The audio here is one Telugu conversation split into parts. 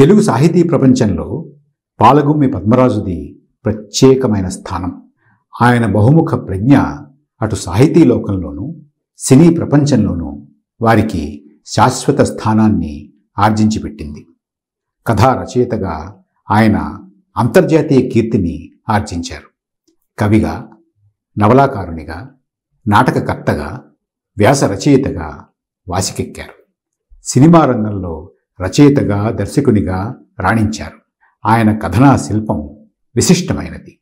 తెలుగు సాహితీ ప్రపంచంలో పాలగుమ్మి పద్మరాజుది ప్రత్యేకమైన స్థానం ఆయన బహుముఖ ప్రజ్ఞ అటు సాహితీ లోకంలోనూ సినీ ప్రపంచంలోనూ వారికి శాశ్వత స్థానాన్ని ఆర్జించి పెట్టింది కథా రచయితగా ఆయన అంతర్జాతీయ కీర్తిని ఆర్జించారు కవిగా నవలాకారునిగా నాటకకర్తగా వ్యాస రచయితగా వాసికెక్కారు సినిమా రంగంలో రచయితగా దర్శకునిగా రాణించారు ఆయన కథనా శిల్పం విశిష్టమైనది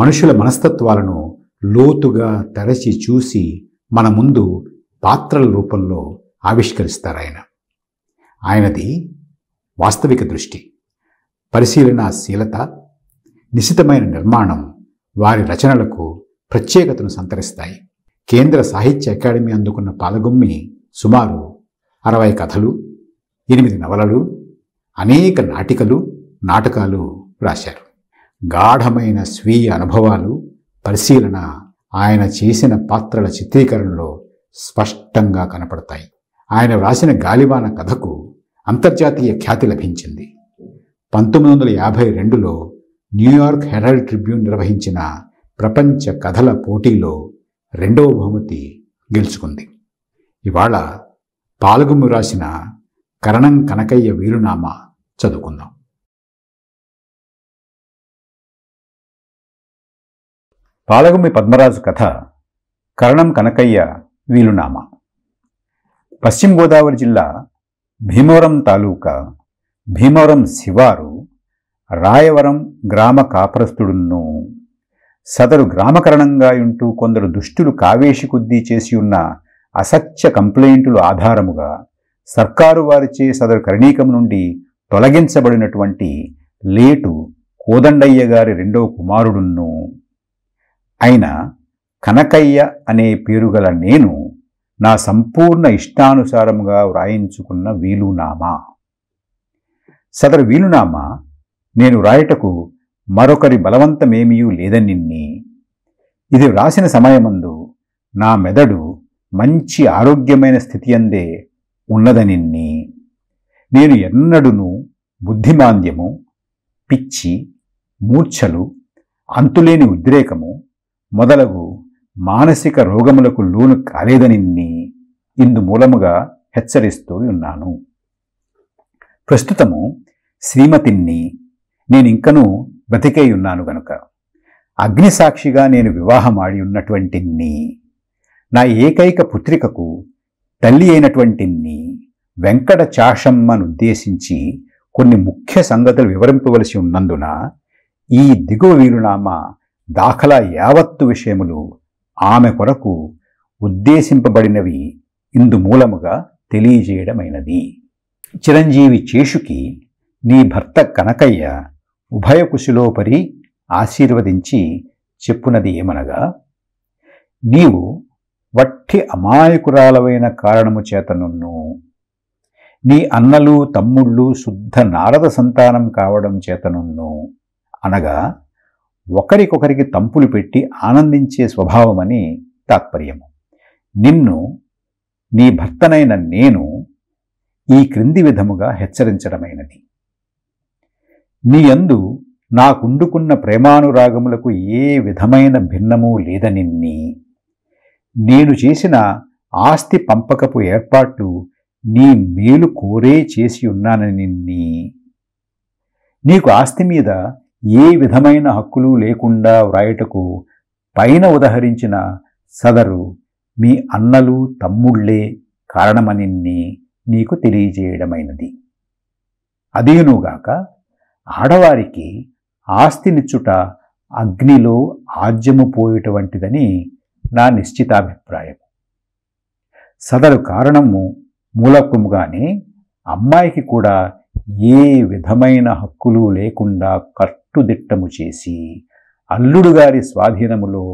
మనుషుల మనస్తత్వాలను లోతుగా తరచి చూసి మన ముందు పాత్రల రూపంలో ఆవిష్కరిస్తారు ఆయన ఆయనది వాస్తవిక దృష్టి పరిశీలనాశీలత నిశితమైన నిర్మాణం వారి రచనలకు ప్రత్యేకతను సంతరిస్తాయి కేంద్ర సాహిత్య అకాడమీ అందుకున్న పాలగుమ్మి సుమారు అరవై కథలు ఎనిమిది నవలలు అనేక నాటికలు నాటకాలు రాశారు గాఢమైన స్వీయ అనుభవాలు పరిశీలన ఆయన చేసిన పాత్రల చిత్రీకరణలో స్పష్టంగా కనపడతాయి ఆయన వ్రాసిన గాలివాన కథకు అంతర్జాతీయ ఖ్యాతి లభించింది పంతొమ్మిది వందల యాభై రెండులో న్యూయార్క్ హెరాల్డ్ ట్రిబ్యూన్ నిర్వహించిన ప్రపంచ కథల పోటీలో రెండవ బహుమతి గెలుచుకుంది ఇవాళ పాల్గొమ్ము రాసిన కరణం కనకయ్య వీరునామా చదువుకుందాం పాలగుమి పద్మరాజు కథ కరణం కనకయ్య వీలునామా పశ్చిమ గోదావరి జిల్లా భీమవరం తాలూకా భీమవరం శివారు రాయవరం గ్రామ కాపరస్తుడును సదరు గ్రామకరణంగా ఉంటూ కొందరు దుష్టులు కావేషి కొద్దీ చేసి ఉన్న అసత్య కంప్లైంటులు ఆధారముగా సర్కారు వారిచే సదరు కరణీకం నుండి తొలగించబడినటువంటి లేటు కోదండయ్య గారి రెండవ కుమారుడును అయిన కనకయ్య అనే పేరుగల నేను నా సంపూర్ణ ఇష్టానుసారంగా వ్రాయించుకున్న వీలునామా సదరు వీలునామా నేను వ్రాయటకు మరొకరి బలవంతమేమీ లేదనిన్ని ఇది వ్రాసిన సమయమందు నా మెదడు మంచి ఆరోగ్యమైన స్థితి అందే ఉన్నదని నేను ఎన్నడును బుద్ధిమాంద్యము పిచ్చి మూర్ఛలు అంతులేని ఉద్రేకము మొదలగు మానసిక రోగములకు లోను కాలేదని ఇందు మూలముగా హెచ్చరిస్తూ ఉన్నాను ప్రస్తుతము శ్రీమతిని నేనింకనూ బ్రతికై ఉన్నాను గనుక అగ్నిసాక్షిగా నేను వివాహమాడి ఉన్నటువంటి నా ఏకైక పుత్రికకు తల్లి అయినటువంటి వెంకట చాషమ్మనుద్దేశించి కొన్ని ముఖ్య సంగతులు వివరింపవలసి ఉన్నందున ఈ దిగువ వీరునామా దాఖలా యావత్తు విషయములు ఆమె కొరకు ఉద్దేశింపబడినవి ఇందు మూలముగా తెలియజేయడమైనది చిరంజీవి చేషుకి నీ భర్త కనకయ్య ఉభయకుశిలోపరి ఆశీర్వదించి చెప్పునది ఏమనగా నీవు వట్టి అమాయకురాలవైన కారణము చేతనున్ను నీ అన్నలు తమ్ముళ్ళు శుద్ధ నారద సంతానం కావడం చేతనున్ను అనగా ఒకరికొకరికి తంపులు పెట్టి ఆనందించే స్వభావమని తాత్పర్యము నిన్ను నీ భర్తనైన నేను ఈ క్రింది విధముగా హెచ్చరించడమైనది నీ అందు నాకుండుకున్న ప్రేమానురాగములకు ఏ విధమైన భిన్నము లేదనిన్ని నేను చేసిన ఆస్తి పంపకపు ఏర్పాట్లు నీ మేలు కోరే చేసి ఉన్నానని నీ నీకు ఆస్తి మీద ఏ విధమైన హక్కులు లేకుండా వ్రాయటకు పైన ఉదహరించిన సదరు మీ అన్నలు తమ్ముళ్లే కారణమని నీకు తెలియజేయడమైనది అదేనుగాక ఆడవారికి ఆస్తినిచ్చుట అగ్నిలో ఆజ్యము పోయేటువంటిదని నా నిశ్చితాభిప్రాయం సదరు కారణము మూలకముగానే అమ్మాయికి కూడా ఏ విధమైన హక్కులు లేకుండా కట్టుదిట్టము చేసి అల్లుడు గారి స్వాధీనములో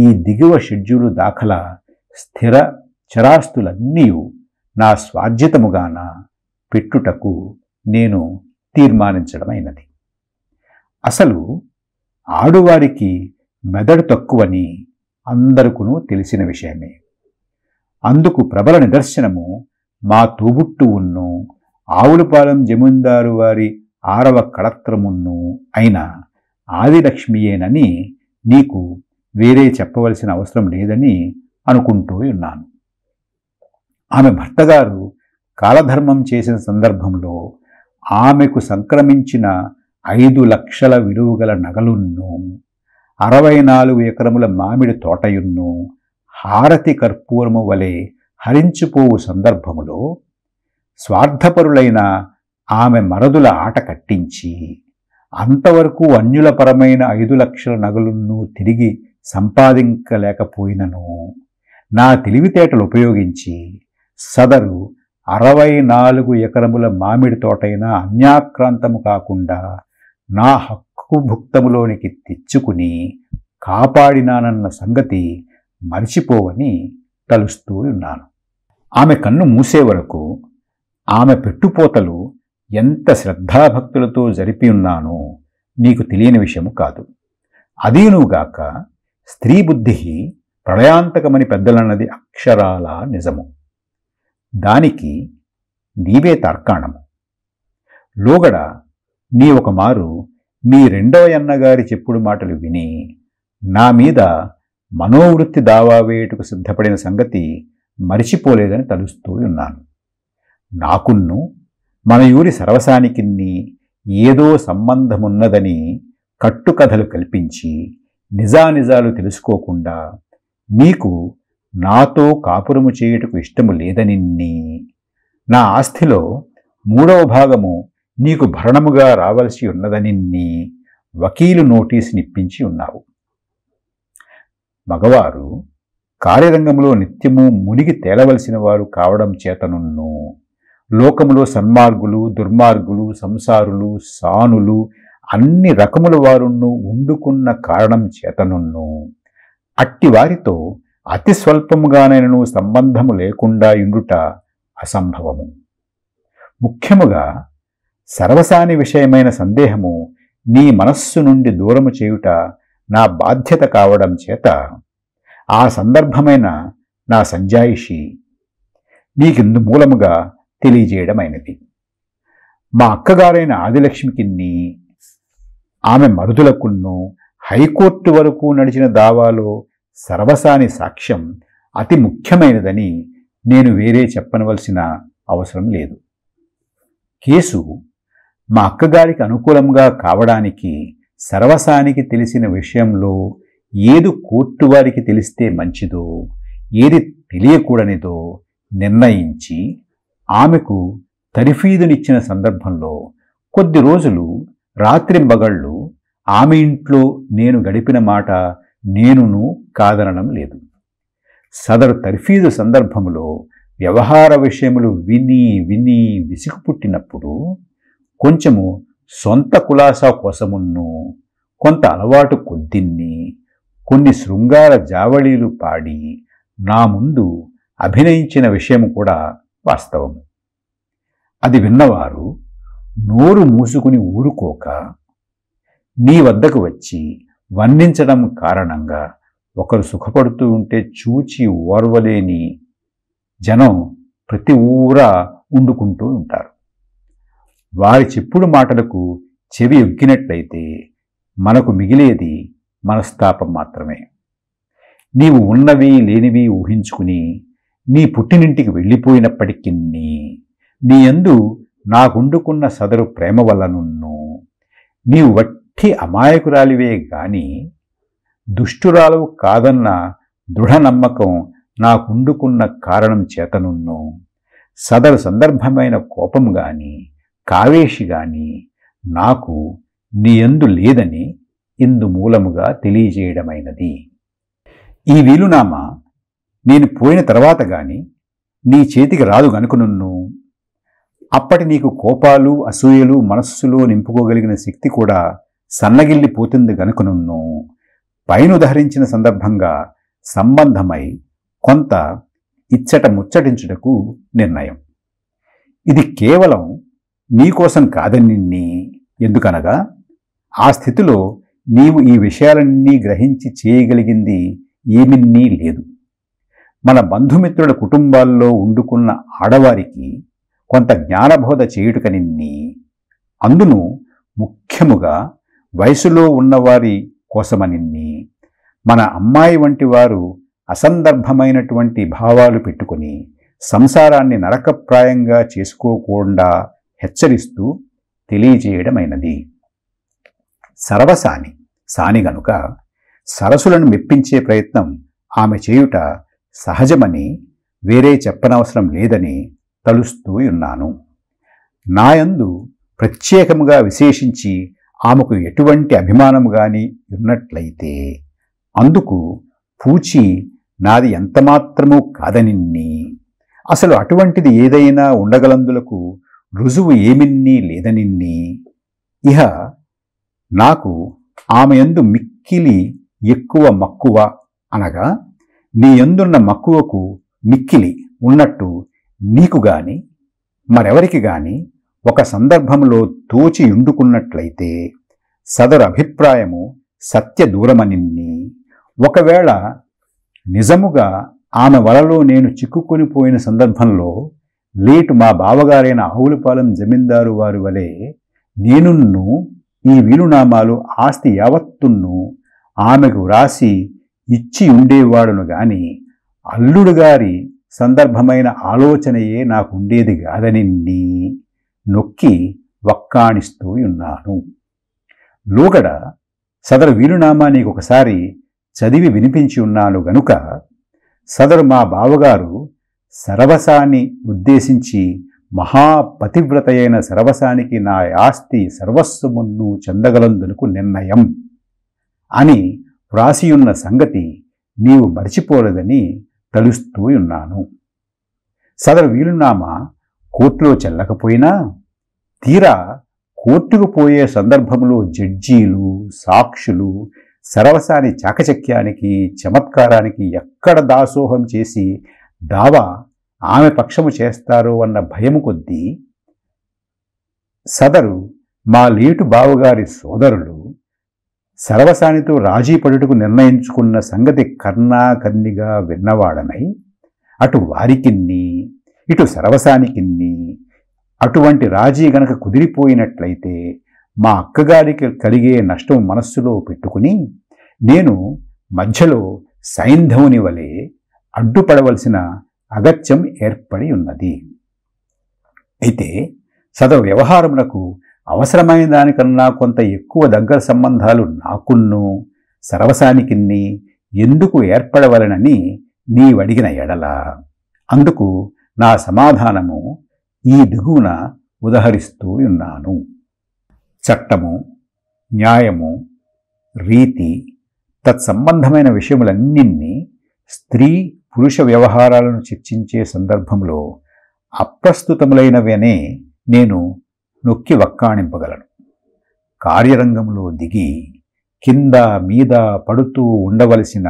ఈ దిగువ షెడ్యూలు దాఖల స్థిర చరాస్తులన్నీ నా స్వాధ్యతముగాన పెట్టుటకు నేను తీర్మానించడమైనది అసలు ఆడువారికి మెదడు తక్కువని అందరికును తెలిసిన విషయమే అందుకు ప్రబల నిదర్శనము మా ఉన్ను ఆవులపాలెం జమీందారు వారి ఆరవ కళత్రమున్ను అయిన ఆదిలక్ష్మియేనని నీకు వేరే చెప్పవలసిన అవసరం లేదని అనుకుంటూ ఉన్నాను ఆమె భర్తగారు కాలధర్మం చేసిన సందర్భంలో ఆమెకు సంక్రమించిన ఐదు లక్షల విలువగల నగలున్ను అరవై నాలుగు ఎకరముల మామిడి తోటయున్ను హారతి కర్పూరము వలె హరించిపోవు సందర్భములో స్వార్థపరులైన ఆమె మరదుల ఆట కట్టించి అంతవరకు అన్యులపరమైన ఐదు లక్షల నగలును తిరిగి సంపాదించలేకపోయినను నా తెలివితేటలు ఉపయోగించి సదరు అరవై నాలుగు ఎకరముల మామిడి తోటైన అన్యాక్రాంతము కాకుండా నా హక్కు బాహుభుక్తములోనికి తెచ్చుకుని కాపాడినానన్న సంగతి మరిచిపోవని తలుస్తూ ఉన్నాను ఆమె కన్ను మూసే వరకు ఆమె పెట్టుపోతలు ఎంత శ్రద్ధాభక్తులతో జరిపి ఉన్నానో నీకు తెలియని విషయము కాదు అదీనుగాక స్త్రీ బుద్ధి ప్రళయాంతకమని పెద్దలన్నది అక్షరాల నిజము దానికి నీవే తర్కాణము లోగడ నీ ఒక మారు మీ రెండో అన్నగారి చెప్పుడు మాటలు విని నా మీద మనోవృత్తి దావా వేయుటకు సిద్ధపడిన సంగతి మరిచిపోలేదని తలుస్తూ ఉన్నాను నాకున్ను మన యూరి సర్వసానికి ఏదో సంబంధమున్నదని కట్టుకథలు కల్పించి నిజానిజాలు తెలుసుకోకుండా నీకు నాతో కాపురము చేయుటకు ఇష్టము లేదనిన్ని నా ఆస్తిలో మూడవ భాగము నీకు భరణముగా రావలసి ఉన్నదని నీ వకీలు నోటీసునిప్పించి ఉన్నావు మగవారు కార్యరంగంలో నిత్యము మునిగి తేలవలసిన వారు కావడం చేతనున్ను లోకములో సన్మార్గులు దుర్మార్గులు సంసారులు సానులు అన్ని రకముల వారును ఉండుకున్న కారణం చేతనున్ను అట్టి వారితో అతి స్వల్పముగానైనను సంబంధము లేకుండా ఇండుట అసంభవము ముఖ్యముగా సర్వసాని విషయమైన సందేహము నీ మనస్సు నుండి దూరము చేయుట నా బాధ్యత కావడం చేత ఆ సందర్భమైన నా సంజాయిషి నీకిందు మూలముగా తెలియజేయడమైనది మా అక్కగారైన ఆదిలక్ష్మికిన్ని ఆమె మరుదులకున్ను హైకోర్టు వరకు నడిచిన దావాలో సర్వసాని సాక్ష్యం అతి ముఖ్యమైనదని నేను వేరే చెప్పనవలసిన అవసరం లేదు కేసు మా అక్కగారికి అనుకూలంగా కావడానికి సర్వసానికి తెలిసిన విషయంలో ఏది కోర్టు వారికి తెలిస్తే మంచిదో ఏది తెలియకూడనిదో నిర్ణయించి ఆమెకు తరిఫీదునిచ్చిన సందర్భంలో కొద్ది రోజులు బగళ్ళు ఆమె ఇంట్లో నేను గడిపిన మాట నేనును కాదనడం లేదు సదరు తర్ఫీదు సందర్భంలో వ్యవహార విషయములు విని విని పుట్టినప్పుడు కొంచెము సొంత కులాసా కోసమున్ను కొంత అలవాటు కొద్దిన్ని కొన్ని శృంగార జావళీలు పాడి నా ముందు అభినయించిన విషయం కూడా వాస్తవము అది విన్నవారు నోరు మూసుకుని ఊరుకోక నీ వద్దకు వచ్చి వర్ణించడం కారణంగా ఒకరు సుఖపడుతూ ఉంటే చూచి ఓర్వలేని జనం ప్రతి ఊరా ఉండుకుంటూ ఉంటారు వారి చెప్పుడు మాటలకు చెవి ఎగ్గినట్లయితే మనకు మిగిలేది మనస్తాపం మాత్రమే నీవు ఉన్నవి లేనివి ఊహించుకుని నీ పుట్టినింటికి వెళ్ళిపోయినప్పటికీ నీ యందు నాకుండుకున్న సదరు ప్రేమ నున్ను నీవు వట్టి అమాయకురాలివే గాని దుష్టురాలు కాదన్న దృఢ నమ్మకం నాకుండుకున్న కారణం చేతనున్ను సదరు సందర్భమైన కోపం గాని కావేషి గాని నాకు నీయందు లేదని ఇందు మూలముగా తెలియజేయడమైనది ఈ వీలునామా నేను పోయిన తర్వాత గాని నీ చేతికి రాదు గనుకునున్ను అప్పటి నీకు కోపాలు అసూయలు మనస్సులో నింపుకోగలిగిన శక్తి కూడా సన్నగిల్లిపోతుంది గనుకునున్ను పైన ఉదహరించిన సందర్భంగా సంబంధమై కొంత ఇచ్చట ముచ్చటించుటకు నిర్ణయం ఇది కేవలం నీకోసం కాదని ఎందుకనగా ఆ స్థితిలో నీవు ఈ విషయాలన్నీ గ్రహించి చేయగలిగింది ఏమిన్నీ లేదు మన బంధుమిత్రుల కుటుంబాల్లో ఉండుకున్న ఆడవారికి కొంత జ్ఞానబోధ చేయుటకనిన్ని అందును ముఖ్యముగా వయసులో ఉన్నవారి కోసమనిన్ని మన అమ్మాయి వంటి వారు అసందర్భమైనటువంటి భావాలు పెట్టుకుని సంసారాన్ని నరకప్రాయంగా చేసుకోకుండా హెచ్చరిస్తూ తెలియజేయడమైనది సర్వసాని సాని గనుక సరసులను మెప్పించే ప్రయత్నం ఆమె చేయుట సహజమని వేరే చెప్పనవసరం లేదని తలుస్తూ ఉన్నాను నాయందు ప్రత్యేకముగా విశేషించి ఆమెకు ఎటువంటి అభిమానము గాని ఉన్నట్లయితే అందుకు పూచి నాది ఎంతమాత్రమూ కాదనిన్ని అసలు అటువంటిది ఏదైనా ఉండగలందులకు రుజువు ఏమిన్ని లేదనిన్ని ఇహ నాకు ఆమెయందు మిక్కిలి ఎక్కువ మక్కువ అనగా నీ మక్కువకు మిక్కిలి ఉన్నట్టు నీకు గాని మరెవరికి గాని ఒక సందర్భంలో తోచి ఉండుకున్నట్లయితే సదరు అభిప్రాయము సత్య దూరమనిన్ని ఒకవేళ నిజముగా ఆమె వలలో నేను చిక్కుకొని పోయిన సందర్భంలో లేటు మా బావగారైన ఆవులపాలెం జమీందారు వారి వలె నేనున్ను ఈ వీలునామాలు ఆస్తి యావత్తున్ను ఆమెకు వ్రాసి ఇచ్చి ఉండేవాడును గాని అల్లుడు గారి సందర్భమైన ఆలోచనయే నాకు ఉండేది కాదని నీ నొక్కి వక్కాణిస్తూ ఉన్నాను లోగడ సదరు వీలునామా నీకొకసారి ఒకసారి చదివి వినిపించి ఉన్నాను గనుక సదరు మా బావగారు సరవసాన్ని ఉద్దేశించి మహాపతివ్రతయైన సరవసానికి నా ఆస్తి మున్ను చెందగలందులకు నిర్ణయం అని వ్రాసియున్న సంగతి నీవు మరిచిపోలేదని తలుస్తూ ఉన్నాను సదరు వీలునామా కోర్టులో చెల్లకపోయినా తీరా కోర్టుకు పోయే సందర్భంలో జడ్జీలు సాక్షులు సరవసాని చాకచక్యానికి చమత్కారానికి ఎక్కడ దాసోహం చేసి దావా ఆమె పక్షము చేస్తారు అన్న భయము కొద్దీ సదరు మా లేటు బావుగారి సోదరులు సర్వసానితో రాజీ పడుటకు నిర్ణయించుకున్న సంగతి కర్ణాకర్ణిగా విన్నవాడనై అటు వారికిన్ని ఇటు సర్వసానికిన్ని అటువంటి రాజీ గనక కుదిరిపోయినట్లయితే మా అక్కగారికి కలిగే నష్టం మనస్సులో పెట్టుకుని నేను మధ్యలో సైంధవుని వలె అడ్డుపడవలసిన అగత్యం ఏర్పడి ఉన్నది అయితే సదవ వ్యవహారమునకు అవసరమైన దానికన్నా కొంత ఎక్కువ దగ్గర సంబంధాలు నాకున్ను సర్వసానికిన్ని ఎందుకు ఏర్పడవలనని నీవడిగిన ఎడల అందుకు నా సమాధానము ఈ దిగువన ఉదహరిస్తూ ఉన్నాను చట్టము న్యాయము రీతి తత్సంబంధమైన విషయములన్నింటినీ స్త్రీ పురుష వ్యవహారాలను చర్చించే సందర్భంలో అప్రస్తుతములైనవనే నేను నొక్కి వక్కాణింపగలను కార్యరంగంలో దిగి కింద మీద పడుతూ ఉండవలసిన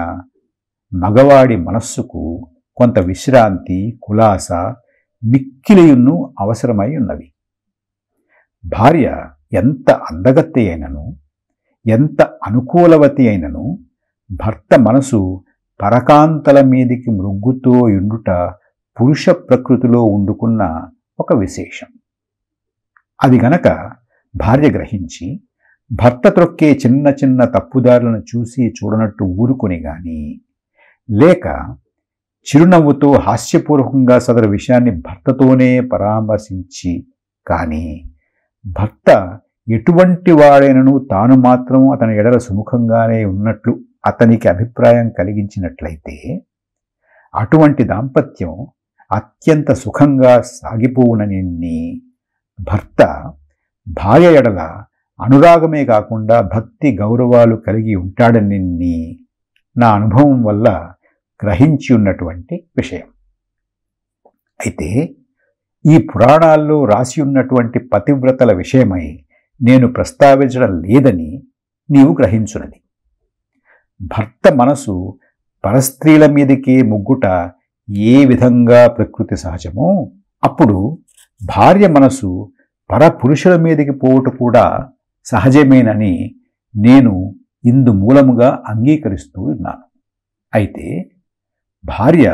మగవాడి మనస్సుకు కొంత విశ్రాంతి కులాస మిక్కిలియున్ను అవసరమై ఉన్నవి భార్య ఎంత అందగత్తె అయినను ఎంత అనుకూలవతి అయినను భర్త మనసు పరకాంతల మీదికి మృగ్గుతో ఉండుట పురుష ప్రకృతిలో ఉండుకున్న ఒక విశేషం అది గనక భార్య గ్రహించి భర్త త్రొక్కే చిన్న చిన్న తప్పుదారులను చూసి చూడనట్టు ఊరుకుని గాని లేక చిరునవ్వుతో హాస్యపూర్వకంగా సదరు విషయాన్ని భర్తతోనే పరామర్శించి కానీ భర్త ఎటువంటి వాడైనను తాను మాత్రం అతని ఎడల సుముఖంగానే ఉన్నట్లు అతనికి అభిప్రాయం కలిగించినట్లయితే అటువంటి దాంపత్యం అత్యంత సుఖంగా సాగిపోవునని భర్త భార్య ఎడల అనురాగమే కాకుండా భక్తి గౌరవాలు కలిగి ఉంటాడని నా అనుభవం వల్ల గ్రహించి ఉన్నటువంటి విషయం అయితే ఈ పురాణాల్లో రాసి ఉన్నటువంటి పతివ్రతల విషయమై నేను ప్రస్తావించడం లేదని నీవు గ్రహించున్నది భర్త మనసు పరస్త్రీల మీదకే ముగ్గుట ఏ విధంగా ప్రకృతి సహజమో అప్పుడు భార్య మనసు పరపురుషుల మీదకి పోవుట కూడా సహజమేనని నేను ఇందు మూలముగా అంగీకరిస్తూ ఉన్నాను అయితే భార్య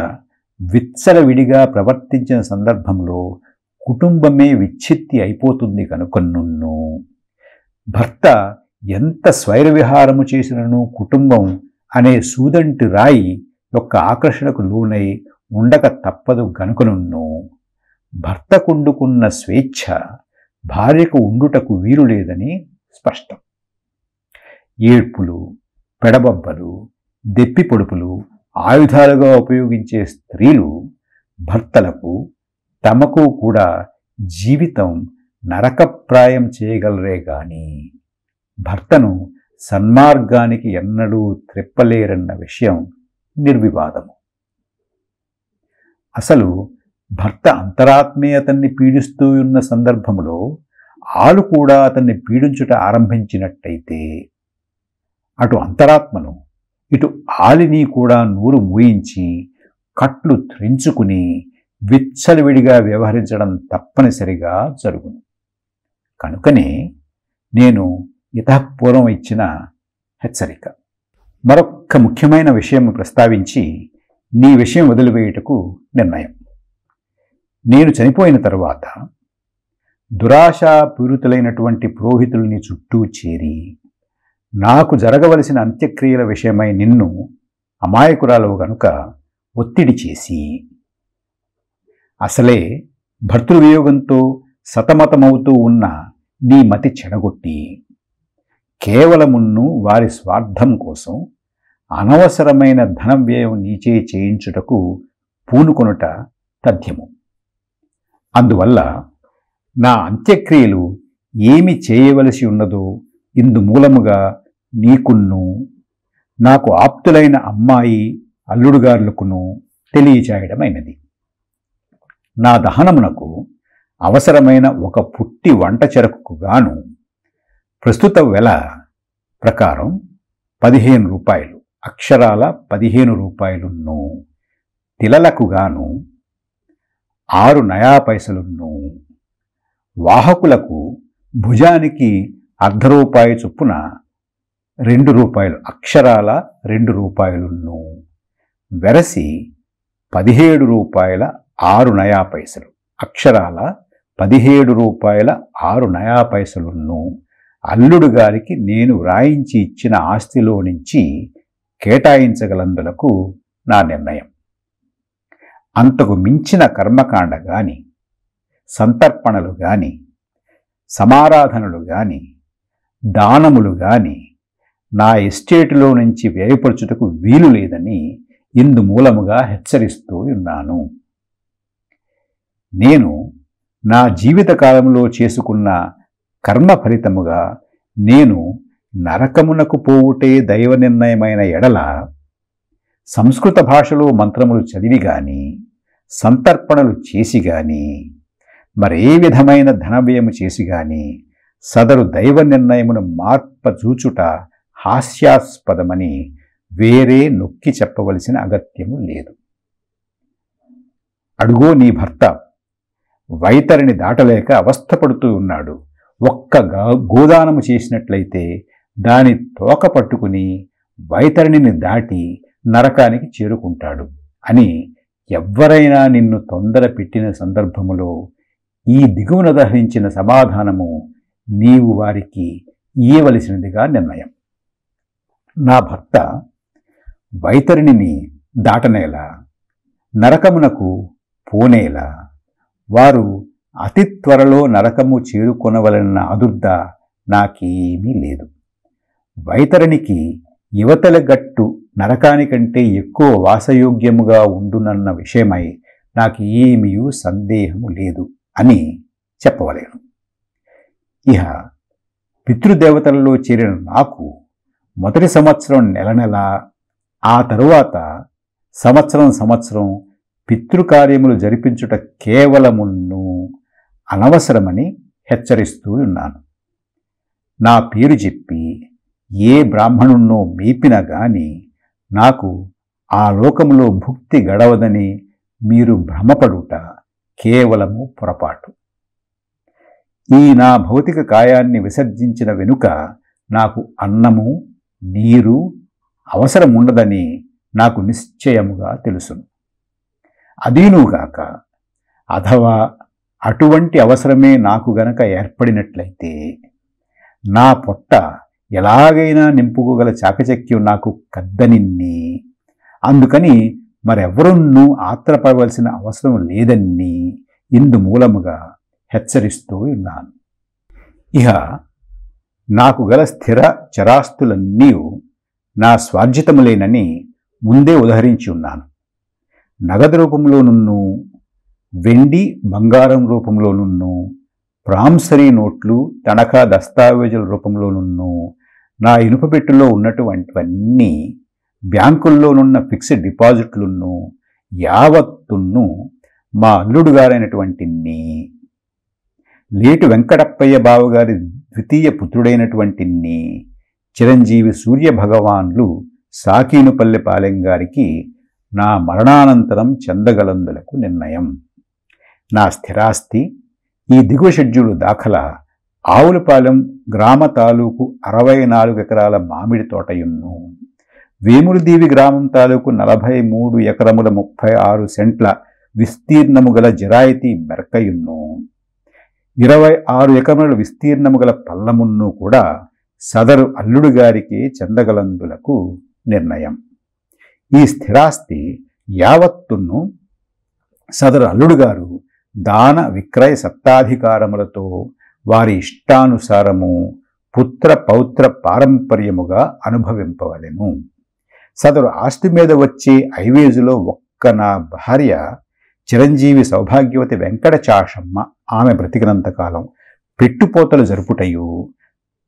విడిగా ప్రవర్తించిన సందర్భంలో కుటుంబమే విచ్ఛిత్తి అయిపోతుంది కనుక నున్ను భర్త ఎంత స్వైర విహారము చేసినను కుటుంబం అనే సూదంటి రాయి యొక్క ఆకర్షణకు లోనై ఉండక తప్పదు గనుకనున్ను భర్తకుండుకున్న స్వేచ్ఛ భార్యకు ఉండుటకు వీలు లేదని స్పష్టం ఏడ్పులు పెడబబ్బలు దెప్పి పొడుపులు ఆయుధాలుగా ఉపయోగించే స్త్రీలు భర్తలకు తమకు కూడా జీవితం నరకప్రాయం చేయగలరే కానీ భర్తను సన్మార్గానికి ఎన్నడూ త్రిప్పలేరన్న విషయం నిర్వివాదము అసలు భర్త అంతరాత్మే అతన్ని పీడిస్తూ ఉన్న సందర్భంలో ఆలు కూడా అతన్ని పీడించుట ఆరంభించినట్టయితే అటు అంతరాత్మను ఇటు ఆలిని కూడా నూరు మూయించి కట్లు త్రించుకుని విచ్చలవిడిగా వ్యవహరించడం తప్పనిసరిగా జరుగును కనుకనే నేను యథాపూర్వం ఇచ్చిన హెచ్చరిక మరొక్క ముఖ్యమైన విషయం ప్రస్తావించి నీ విషయం వదిలివేయుటకు నిర్ణయం నేను చనిపోయిన తరువాత దురాశాపూరితులైనటువంటి పురోహితులు పురోహితుల్ని చుట్టూ చేరి నాకు జరగవలసిన అంత్యక్రియల విషయమై నిన్ను అమాయకురాలవు గనుక ఒత్తిడి చేసి అసలే భర్తృవియోగంతో సతమతమవుతూ ఉన్న నీ మతి చెడగొట్టి కేవలమున్ను వారి స్వార్థం కోసం అనవసరమైన ధన వ్యయం నీచే చేయించుటకు పూనుకొనుట తథ్యము అందువల్ల నా అంత్యక్రియలు ఏమి చేయవలసి ఉన్నదో ఇందు మూలముగా నీకున్ను నాకు ఆప్తులైన అమ్మాయి అల్లుడుగారులకును తెలియచేయడమైనది నా దహనమునకు అవసరమైన ఒక పుట్టి వంట చెరకుకు గాను ప్రస్తుత వెల ప్రకారం పదిహేను రూపాయలు అక్షరాల పదిహేను రూపాయలున్ను తిలలకు గాను ఆరు నయా పైసలున్ను వాహకులకు భుజానికి అర్ధ రూపాయి చొప్పున రెండు రూపాయలు అక్షరాల రెండు రూపాయలున్ను వెరసి పదిహేడు రూపాయల ఆరు నయా పైసలు అక్షరాల పదిహేడు రూపాయల ఆరు నయా పైసలున్ను అల్లుడు గారికి నేను వ్రాయించి ఇచ్చిన ఆస్తిలో నుంచి కేటాయించగలందులకు నా నిర్ణయం అంతకు మించిన కర్మకాండ గాని సంతర్పణలు గాని సమారాధనలు గాని దానములు గాని నా ఎస్టేటులో నుంచి వ్యయపరచుటకు వీలు లేదని ఇందు మూలముగా హెచ్చరిస్తూ ఉన్నాను నేను నా జీవితకాలంలో చేసుకున్న కర్మ ఫలితముగా నేను నరకమునకు పోవుటే దైవ నిర్ణయమైన ఎడల సంస్కృత భాషలో మంత్రములు చదివి గాని సంతర్పణలు చేసి గాని మరే విధమైన ధనవ్యము చేసి గాని సదరు దైవ నిర్ణయమును మార్పజూచుట హాస్యాస్పదమని వేరే నొక్కి చెప్పవలసిన అగత్యము లేదు అడుగో నీ భర్త వైతరిని దాటలేక అవస్థపడుతూ ఉన్నాడు ఒక్క గోదానము చేసినట్లయితే దాని తోక పట్టుకుని వైతరిణిని దాటి నరకానికి చేరుకుంటాడు అని ఎవ్వరైనా నిన్ను తొందర పెట్టిన సందర్భములో ఈ దిగువన దహించిన సమాధానము నీవు వారికి ఇయ్యవలసినదిగా నిర్ణయం నా భర్త వైతరిణిని దాటనేలా నరకమునకు పోనేలా వారు అతి త్వరలో నరకము చేరుకొనవలన అదుర్ద నాకేమీ లేదు వైతరణికి యువతల గట్టు నరకానికంటే ఎక్కువ వాసయోగ్యముగా ఉండునన్న విషయమై నాకు ఏమీయూ సందేహము లేదు అని చెప్పవలేను ఇహ పితృదేవతలలో చేరిన నాకు మొదటి సంవత్సరం నెల నెల ఆ తరువాత సంవత్సరం సంవత్సరం పితృకార్యములు జరిపించుట కేవలమును అనవసరమని హెచ్చరిస్తూ ఉన్నాను నా పేరు చెప్పి ఏ బ్రాహ్మణున్నో మీపినా గాని నాకు ఆ లోకంలో భుక్తి గడవదని మీరు భ్రమపడుట కేవలము పొరపాటు ఈ నా భౌతిక కాయాన్ని విసర్జించిన వెనుక నాకు అన్నము నీరు అవసరం ఉండదని నాకు నిశ్చయముగా తెలుసును అదీనుగాక అథవా అటువంటి అవసరమే నాకు గనక ఏర్పడినట్లయితే నా పొట్ట ఎలాగైనా నింపుకోగల చాకచక్యం నాకు కద్దనిన్ని అందుకని మరెవరున్నూ ఆత్రపడవలసిన అవసరం లేదన్ని ఇందు మూలముగా హెచ్చరిస్తూ ఉన్నాను ఇహ నాకు గల స్థిర చరాస్తులన్నీ నా స్వార్జితములేనని ముందే ఉదహరించి ఉన్నాను నగదు రూపంలో నున్ను వెండి బంగారం రూపంలోనున్ను ప్రాంసరీ నోట్లు తనఖా దస్తావేజుల రూపంలోనున్ను నా ఇనుపపెట్టులో ఉన్నటువంటివన్నీ బ్యాంకుల్లోనున్న ఫిక్స్డ్ డిపాజిట్లున్ను యావత్తును మా అల్లుడు గారైనటువంటి నీ లేటు వెంకటప్పయ్య బావగారి ద్వితీయ పుత్రుడైనటువంటి నీ చిరంజీవి సూర్య భగవాన్లు సాకీనుపల్లె పాలెం గారికి నా మరణానంతరం చెందగలందులకు నిర్ణయం నా స్థిరాస్తి ఈ దిగువ షెడ్యూలు దాఖలా ఆవులపాలెం గ్రామ తాలూకు అరవై నాలుగు ఎకరాల మామిడి తోటయున్ను వేములదీవి గ్రామం తాలూకు నలభై మూడు ఎకరముల ముప్పై ఆరు సెంట్ల విస్తీర్ణము గల జిరాయితీ మెరకయున్ను ఇరవై ఆరు ఎకరముల విస్తీర్ణము గల పల్లమున్ను కూడా సదరు అల్లుడు గారికి చెందగలందులకు నిర్ణయం ఈ స్థిరాస్తి యావత్తును సదరు అల్లుడు గారు దాన విక్రయ సత్తాధికారములతో వారి ఇష్టానుసారము పుత్ర పౌత్ర పారంపర్యముగా అనుభవింపవలెను సదరు ఆస్తి మీద వచ్చే ఐవేజులో ఒక్క నా భార్య చిరంజీవి సౌభాగ్యవతి వెంకట చాషమ్మ ఆమె బ్రతికినంతకాలం పెట్టుపోతలు జరుపుటయు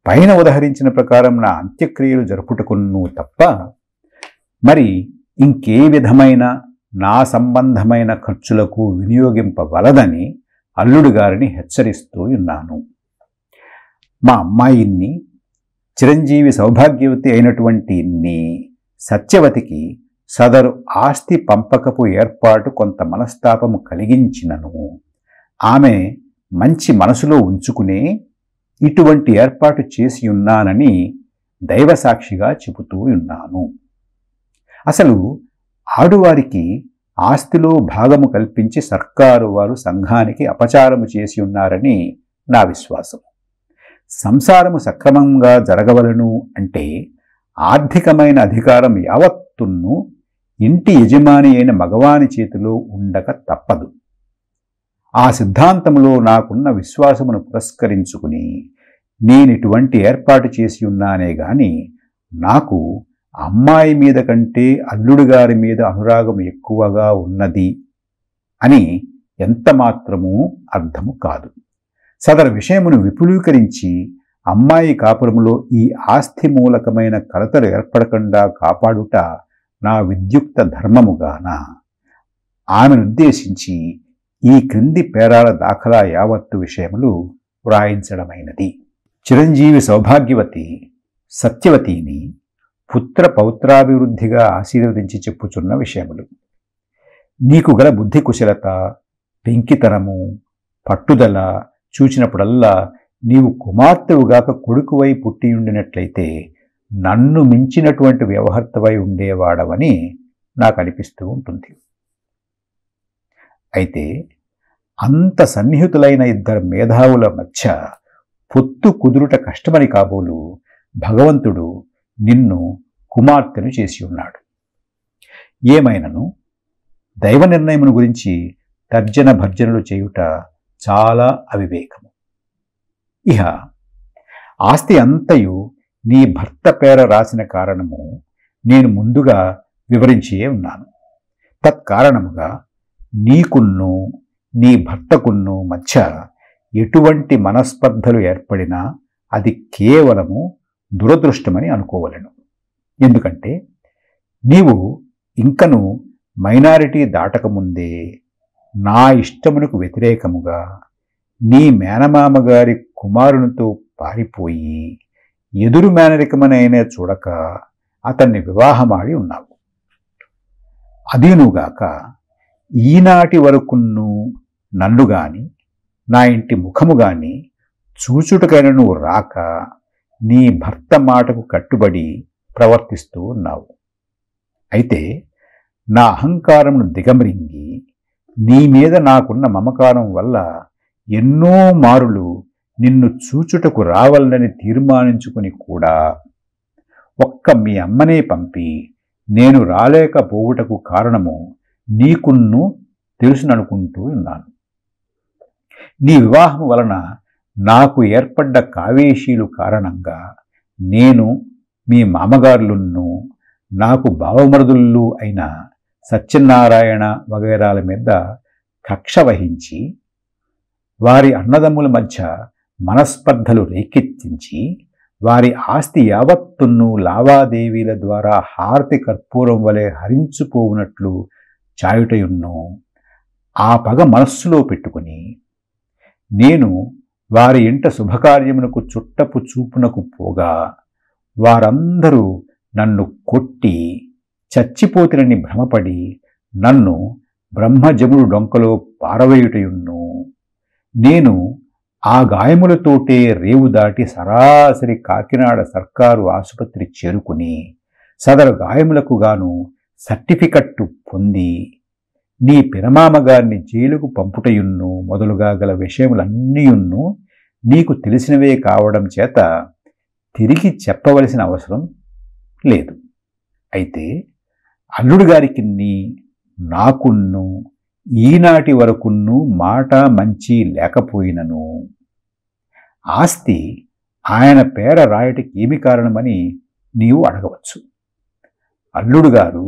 పైన ఉదహరించిన ప్రకారం నా అంత్యక్రియలు జరుపుటకును తప్ప మరి ఇంకే విధమైన నా సంబంధమైన ఖర్చులకు వినియోగింపవలదని అల్లుడు గారిని హెచ్చరిస్తూ ఉన్నాను మా అమ్మాయిని చిరంజీవి సౌభాగ్యవతి అయినటువంటి సత్యవతికి సదరు ఆస్తి పంపకపు ఏర్పాటు కొంత మనస్తాపము కలిగించినను ఆమె మంచి మనసులో ఉంచుకునే ఇటువంటి ఏర్పాటు చేసి ఉన్నానని దైవసాక్షిగా చెబుతూ ఉన్నాను అసలు ఆడువారికి ఆస్తిలో భాగము కల్పించి సర్కారు వారు సంఘానికి అపచారము చేసి ఉన్నారని నా విశ్వాసం సంసారము సక్రమంగా జరగవలను అంటే ఆర్థికమైన అధికారం యావత్తును ఇంటి యజమాని అయిన మగవాని చేతిలో ఉండక తప్పదు ఆ సిద్ధాంతంలో నాకున్న విశ్వాసమును పురస్కరించుకుని నేనిటువంటి ఏర్పాటు చేసి ఉన్నానే గాని నాకు అమ్మాయి మీద కంటే అల్లుడు గారి మీద అనురాగం ఎక్కువగా ఉన్నది అని ఎంత మాత్రమూ అర్థము కాదు సదరు విషయమును విపులీకరించి అమ్మాయి కాపురములో ఈ ఆస్తి మూలకమైన కలతలు ఏర్పడకుండా కాపాడుట నా విద్యుక్త ధర్మముగాన ఆమెనుద్దేశించి ఈ క్రింది పేరాల దాఖలా యావత్తు విషయములు వ్రాయించడమైనది చిరంజీవి సౌభాగ్యవతి సత్యవతిని పుత్ర పౌత్రాభివృద్ధిగా ఆశీర్వదించి చెప్పుచున్న విషయములు నీకు గల బుద్ధి కుశలత పెంకితనము పట్టుదల చూచినప్పుడల్లా నీవు కుమార్తెవుగాక కొడుకువై పుట్టియుండినట్లయితే నన్ను మించినటువంటి వ్యవహర్తవై ఉండేవాడవని నాకు అనిపిస్తూ ఉంటుంది అయితే అంత సన్నిహితులైన ఇద్దరు మేధావుల మధ్య పొత్తు కుదురుట కష్టమని కాబోలు భగవంతుడు నిన్ను కుమార్తెను చేసి ఉన్నాడు ఏమైనను దైవ నిర్ణయమును గురించి తర్జన భర్జనలు చేయుట చాలా అవివేకము ఇహ ఆస్తి అంతయు నీ భర్త పేర రాసిన కారణము నేను ముందుగా వివరించే ఉన్నాను తత్కారణముగా నీకున్ను నీ భర్తకున్ను మధ్య ఎటువంటి మనస్పర్ధలు ఏర్పడినా అది కేవలము దురదృష్టమని అనుకోవలను ఎందుకంటే నీవు ఇంకను మైనారిటీ దాటకముందే నా ఇష్టమునకు వ్యతిరేకముగా నీ మేనమామ గారి కుమారునితో పారిపోయి ఎదురు మేనరికమనైనా చూడక అతన్ని వివాహమాడి ఉన్నావు అదీనుగాక ఈనాటి వరకును నన్ను గాని నా ఇంటి ముఖము గాని నువ్వు రాక నీ భర్త మాటకు కట్టుబడి ప్రవర్తిస్తూ ఉన్నావు అయితే నా అహంకారమును దిగమరింగి నీ మీద నాకున్న మమకారం వల్ల ఎన్నో మారులు నిన్ను చూచుటకు రావాలని తీర్మానించుకుని కూడా ఒక్క మీ అమ్మనే పంపి నేను రాలేకపోవుటకు కారణము నీకున్ను తెలుసుననుకుంటూ ఉన్నాను నీ వివాహం వలన నాకు ఏర్పడ్డ కావేషీలు కారణంగా నేను మీ మామగారులను నాకు భావమరుదుళ్ళు అయిన సత్యనారాయణ వగైరాల మీద కక్ష వహించి వారి అన్నదమ్ముల మధ్య మనస్పర్ధలు రేకెత్తించి వారి ఆస్తి యావత్తును లావాదేవీల ద్వారా హారతి కర్పూరం వలె హరించుపోవునట్లు చాయుటయున్ను ఆ పగ మనస్సులో పెట్టుకుని నేను వారి ఇంట శుభకార్యమునకు చుట్టపు చూపునకు పోగా వారందరూ నన్ను కొట్టి చచ్చిపోతినని భ్రమపడి నన్ను బ్రహ్మజముడు డొంకలో పారవేయుటయున్ను నేను ఆ గాయములతోటే రేవు దాటి సరాసరి కాకినాడ సర్కారు ఆసుపత్రి చేరుకుని సదరు గాయములకు గాను సర్టిఫికట్టు పొంది నీ పినమామగారిని జైలుకు పంపుటయున్ను మొదలుగా గల విషయములన్నీయున్ను నీకు తెలిసినవే కావడం చేత తిరిగి చెప్పవలసిన అవసరం లేదు అయితే అల్లుడు గారికి నాకున్ను ఈనాటి వరకున్ను మాట మంచి లేకపోయినను ఆస్తి ఆయన పేర రాయటకి ఏమి కారణమని నీవు అడగవచ్చు అల్లుడు గారు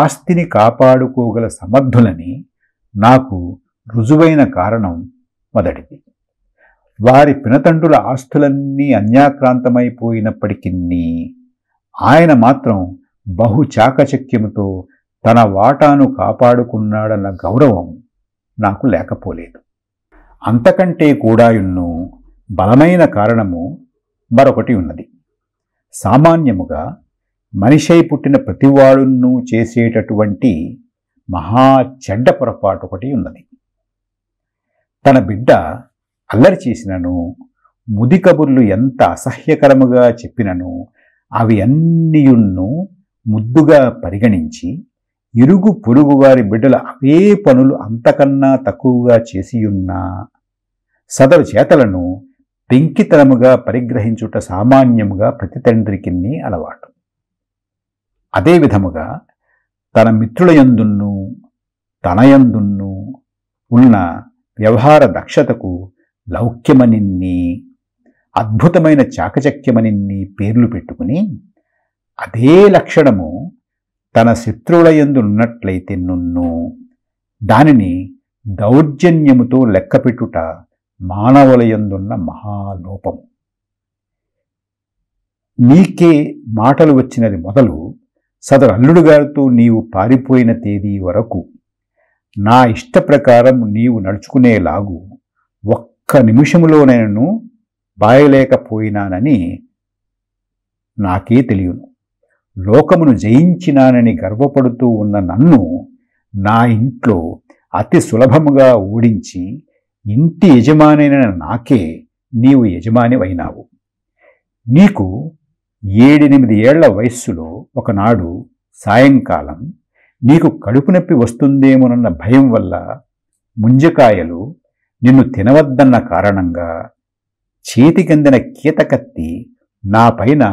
ఆస్తిని కాపాడుకోగల సమర్థులని నాకు రుజువైన కారణం మొదటిది వారి పినతండ్రుల ఆస్తులన్నీ అన్యాక్రాంతమైపోయినప్పటికీ ఆయన మాత్రం బహు చాకచక్యముతో తన వాటాను కాపాడుకున్నాడన్న గౌరవం నాకు లేకపోలేదు అంతకంటే కూడా ఇన్ను బలమైన కారణము మరొకటి ఉన్నది సామాన్యముగా మనిషై పుట్టిన ప్రతివాడును చేసేటటువంటి మహా చెడ్డ పొరపాటు ఒకటి ఉన్నది తన బిడ్డ అల్లరి చేసినను ముది కబుర్లు ఎంత అసహ్యకరముగా చెప్పినను అవి అన్నియున్ను ముద్దుగా పరిగణించి ఇరుగు పొరుగు వారి బిడ్డల అవే పనులు అంతకన్నా తక్కువగా చేసియున్నా సదరు చేతలను పెంకితనముగా పరిగ్రహించుట సామాన్యముగా ప్రతి తండ్రికిన్ని అలవాటు అదే విధముగా తన మిత్రులయందున్ను తనయందున్ను ఉన్న వ్యవహార దక్షతకు లౌక్యమనిన్ని అద్భుతమైన చాకచక్యమనిన్ని పేర్లు పెట్టుకుని అదే లక్షణము తన శత్రువులయందు ఉన్నట్లయితే నున్ను దానిని దౌర్జన్యముతో లెక్కపెట్టుట మానవులయందున్న మహాలోపము నీకే మాటలు వచ్చినది మొదలు సదరు అల్లుడు గారితో నీవు పారిపోయిన తేదీ వరకు నా ఇష్ట ప్రకారం నీవు నడుచుకునేలాగు ఒక్క నిమిషములో నేను బాయలేకపోయినానని నాకే తెలియను లోకమును జయించినానని గర్వపడుతూ ఉన్న నన్ను నా ఇంట్లో అతి సులభముగా ఓడించి ఇంటి యజమానైన నాకే నీవు యజమానివైనావు నీకు ఏడెనిమిది ఏళ్ల వయస్సులో ఒకనాడు సాయంకాలం నీకు కడుపు నొప్పి వస్తుందేమోనన్న భయం వల్ల ముంజకాయలు నిన్ను తినవద్దన్న కారణంగా చేతికందిన కీతకత్తి నా పైన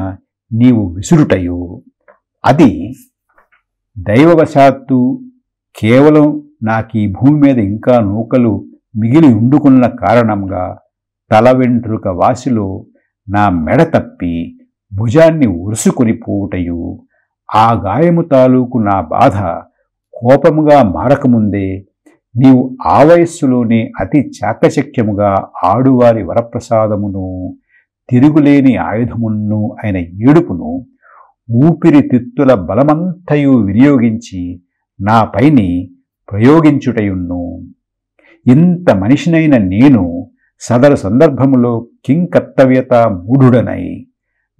నీవు విసురుటయు అది దైవవశాత్తు కేవలం నాకు ఈ భూమి మీద ఇంకా నూకలు మిగిలి ఉండుకున్న కారణంగా తల వెంట్రుక వాసిలో నా మెడ తప్పి భుజాన్ని ఉరుసుకొని పోవుటయు ఆ గాయము తాలూకు నా బాధ కోపముగా మారకముందే నీవు ఆ వయస్సులోనే అతి చాకచక్యముగా ఆడువారి వరప్రసాదమును తిరుగులేని ఆయుధమును అయిన ఏడుపును ఊపిరి తిత్తుల బలమంతయు వినియోగించి నాపైని ప్రయోగించుటయున్ను ఇంత మనిషినైన నేను సదరు సందర్భములో కింకర్తవ్యత మూఢుడనై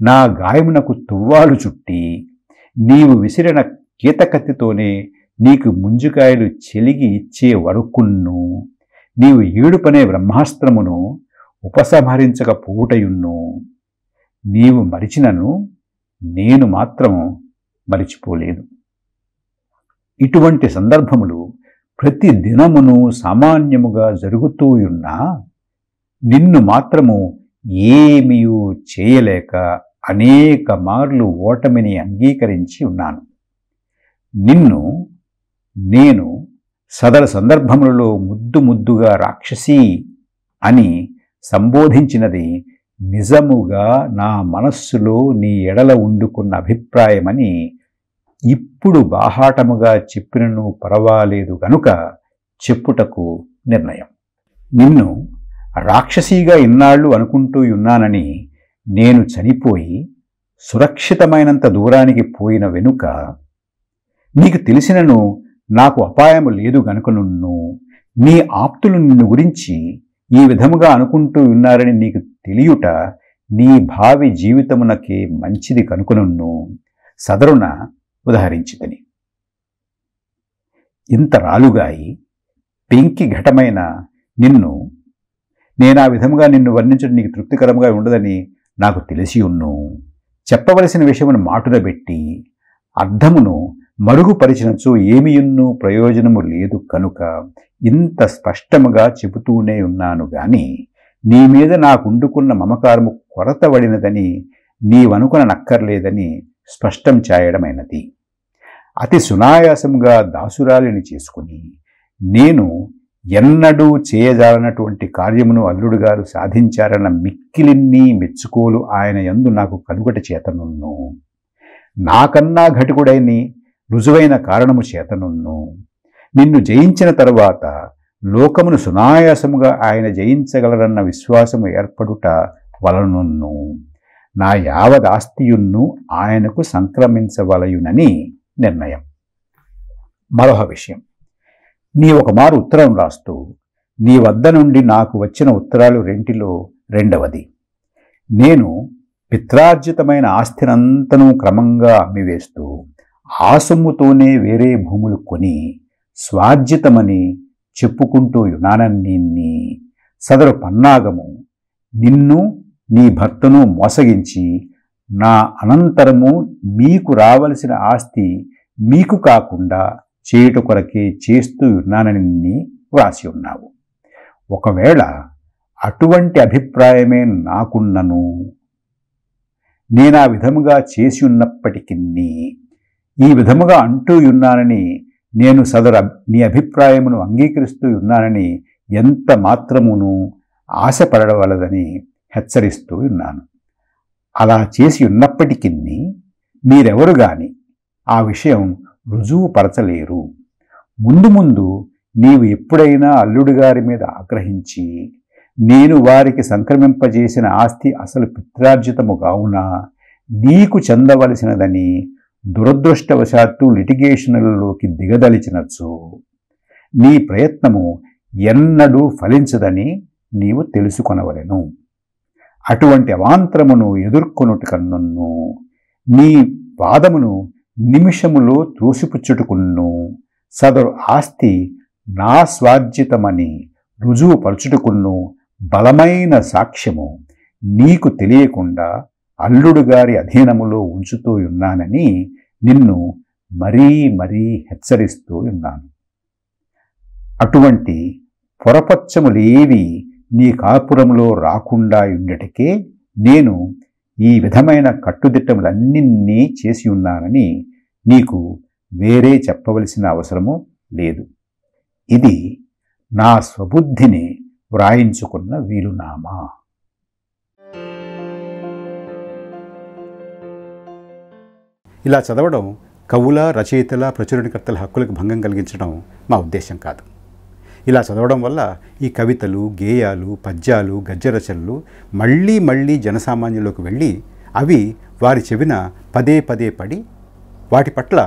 నా గాయమునకు తువ్వాలు చుట్టి నీవు విసిరిన కీతకత్తితోనే నీకు ముంజుకాయలు చెలిగి ఇచ్చే వరుకున్ను నీవు ఏడుపనే బ్రహ్మాస్త్రమును ఉపసంహరించక పూటయున్ను నీవు మరిచినను నేను మాత్రము మరిచిపోలేదు ఇటువంటి సందర్భములు ప్రతి దినమును సామాన్యముగా జరుగుతూయున్నా నిన్ను మాత్రము ఏమీయూ చేయలేక అనేక మార్లు ఓటమిని అంగీకరించి ఉన్నాను నిన్ను నేను సదర సందర్భములలో ముద్దు ముద్దుగా రాక్షసి అని సంబోధించినది నిజముగా నా మనస్సులో నీ ఎడల ఉండుకున్న అభిప్రాయమని ఇప్పుడు బాహాటముగా చెప్పినను పర్వాలేదు గనుక చెప్పుటకు నిర్ణయం నిన్ను రాక్షసీగా ఇన్నాళ్ళు అనుకుంటూ ఉన్నానని నేను చనిపోయి సురక్షితమైనంత దూరానికి పోయిన వెనుక నీకు తెలిసినను నాకు అపాయము లేదు నున్ను నీ ఆప్తులు నిన్ను గురించి ఈ విధముగా అనుకుంటూ ఉన్నారని నీకు తెలియుట నీ భావి జీవితమునకే మంచిది కనుకనున్ను సదరున ఉదహరించిదని ఇంత రాలుగాయి పెంకి ఘటమైన నిన్ను నేను ఆ విధముగా నిన్ను వర్ణించడం నీకు తృప్తికరంగా ఉండదని నాకు తెలిసి ఉన్ను చెప్పవలసిన విషయమును మాటున పెట్టి అర్థమును మరుగుపరిచినచు ఏమియున్ను ప్రయోజనము లేదు కనుక ఇంత స్పష్టముగా చెబుతూనే ఉన్నాను గాని నీ మీద నాకుండుకున్న మమకారము కొరత పడినదని నీవనుకున నక్కర్లేదని స్పష్టం చేయడమైనది అతి సునాయాసంగా దాసురాలిని చేసుకుని నేను ఎన్నడూ చేయజాలనటువంటి కార్యమును అల్లుడు గారు సాధించారన్న మిక్కిలిన్ని మెచ్చుకోలు ఆయన ఎందు నాకు కలుగట చేతనున్ను నాకన్నా ఘటుకుడైని రుజువైన కారణము చేతనున్ను నిన్ను జయించిన తరువాత లోకమును సునాయాసముగా ఆయన జయించగలరన్న విశ్వాసము ఏర్పడుట వలనున్ను నా యావదాస్తియున్ను ఆయనకు సంక్రమించవలయునని నిర్ణయం మరొక విషయం నీ ఒక మారు ఉత్తరం రాస్తూ నీ వద్ద నుండి నాకు వచ్చిన ఉత్తరాలు రెంటిలో రెండవది నేను పిత్రార్జితమైన ఆస్తినంతను క్రమంగా అమ్మివేస్తూ ఆ సొమ్ముతోనే వేరే భూములు కొని స్వార్జితమని చెప్పుకుంటూ యునానన్నీన్ని సదరు పన్నాగము నిన్ను నీ భర్తను మోసగించి నా అనంతరము మీకు రావలసిన ఆస్తి మీకు కాకుండా చేయుట కొరకే చేస్తూ ఉన్నానని వ్రాసి ఉన్నావు ఒకవేళ అటువంటి అభిప్రాయమే నాకున్నను నేను ఆ విధముగా చేసి ఉన్నప్పటికీ ఈ విధముగా అంటూ ఉన్నానని నేను సదరు నీ అభిప్రాయమును అంగీకరిస్తూ ఉన్నానని ఎంత మాత్రమును ఆశపడవలదని హెచ్చరిస్తూ ఉన్నాను అలా చేసి ఉన్నప్పటికీ మీరెవరు కానీ ఆ విషయం రుజువుపరచలేరు ముందు ముందు నీవు ఎప్పుడైనా గారి మీద ఆగ్రహించి నేను వారికి సంక్రమింపజేసిన ఆస్తి అసలు పిత్రార్జితము కావున నీకు చెందవలసినదని దురదృష్టవశాత్తు లిటిగేషన్లలోకి దిగదలిచినచ్చు నీ ప్రయత్నము ఎన్నడూ ఫలించదని నీవు తెలుసుకొనవలెను అటువంటి అవాంతరమును ఎదుర్కొనుట కన్నున్ను నీ వాదమును నిమిషములో త్రోసిపుచ్చుటకును సదరు ఆస్తి నా స్వార్జితమని రుజువుపరచుటకును బలమైన సాక్ష్యము నీకు తెలియకుండా అల్లుడుగారి అధీనములో ఉంచుతూ ఉన్నానని నిన్ను మరీ మరీ హెచ్చరిస్తూ ఉన్నాను అటువంటి పొరపచ్చములేవి నీ కాపురములో రాకుండా ఉండటకే నేను ఈ విధమైన కట్టుదిట్టములన్నీ చేసి ఉన్నానని నీకు వేరే చెప్పవలసిన అవసరము లేదు ఇది నా స్వబుద్ధిని వ్రాయించుకున్న వీలునామా ఇలా చదవడం కవుల రచయితల ప్రచురణకర్తల హక్కులకు భంగం కలిగించడం మా ఉద్దేశం కాదు ఇలా చదవడం వల్ల ఈ కవితలు గేయాలు పద్యాలు గద్యరచనలు మళ్ళీ మళ్ళీ జనసామాన్యంలోకి వెళ్ళి అవి వారి చెవిన పదే పదే పడి వాటి పట్ల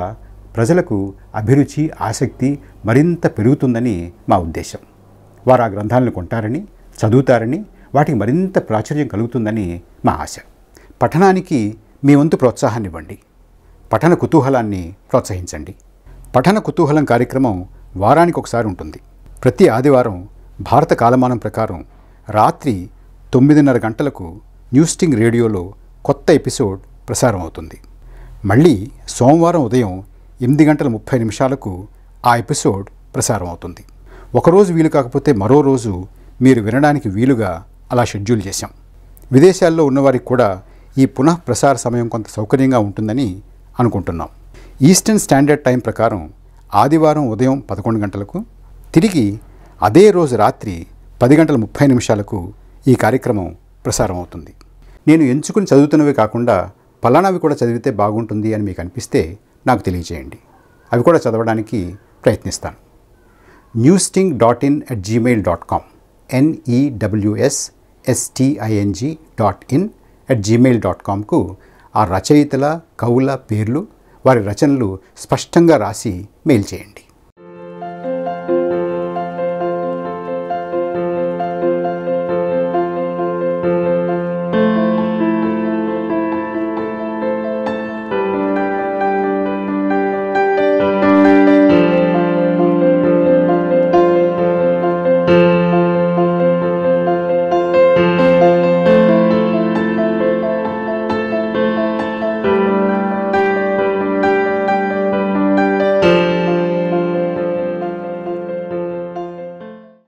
ప్రజలకు అభిరుచి ఆసక్తి మరింత పెరుగుతుందని మా ఉద్దేశం వారు ఆ గ్రంథాలను కొంటారని చదువుతారని వాటికి మరింత ప్రాచుర్యం కలుగుతుందని మా ఆశ పఠనానికి మీ వంతు ప్రోత్సాహాన్ని ఇవ్వండి పఠన కుతూహలాన్ని ప్రోత్సహించండి పఠన కుతూహలం కార్యక్రమం వారానికి ఒకసారి ఉంటుంది ప్రతి ఆదివారం భారత కాలమానం ప్రకారం రాత్రి తొమ్మిదిన్నర గంటలకు న్యూస్టింగ్ రేడియోలో కొత్త ఎపిసోడ్ ప్రసారం అవుతుంది మళ్ళీ సోమవారం ఉదయం ఎనిమిది గంటల ముప్పై నిమిషాలకు ఆ ఎపిసోడ్ ప్రసారం అవుతుంది ఒకరోజు వీలు కాకపోతే మరో రోజు మీరు వినడానికి వీలుగా అలా షెడ్యూల్ చేశాం విదేశాల్లో ఉన్నవారికి కూడా ఈ పునః ప్రసార సమయం కొంత సౌకర్యంగా ఉంటుందని అనుకుంటున్నాం ఈస్టర్న్ స్టాండర్డ్ టైం ప్రకారం ఆదివారం ఉదయం పదకొండు గంటలకు తిరిగి అదే రోజు రాత్రి పది గంటల ముప్పై నిమిషాలకు ఈ కార్యక్రమం ప్రసారం అవుతుంది నేను ఎంచుకుని చదువుతున్నవి కాకుండా పలానావి కూడా చదివితే బాగుంటుంది అని మీకు అనిపిస్తే నాకు తెలియజేయండి అవి కూడా చదవడానికి ప్రయత్నిస్తాను newsting dot in at Gmail dot com N E W S S T I N G dot in at Gmail dot కామ్కు ఆ రచయితల కవుల పేర్లు వారి రచనలు స్పష్టంగా రాసి మెయిల్ చేయండి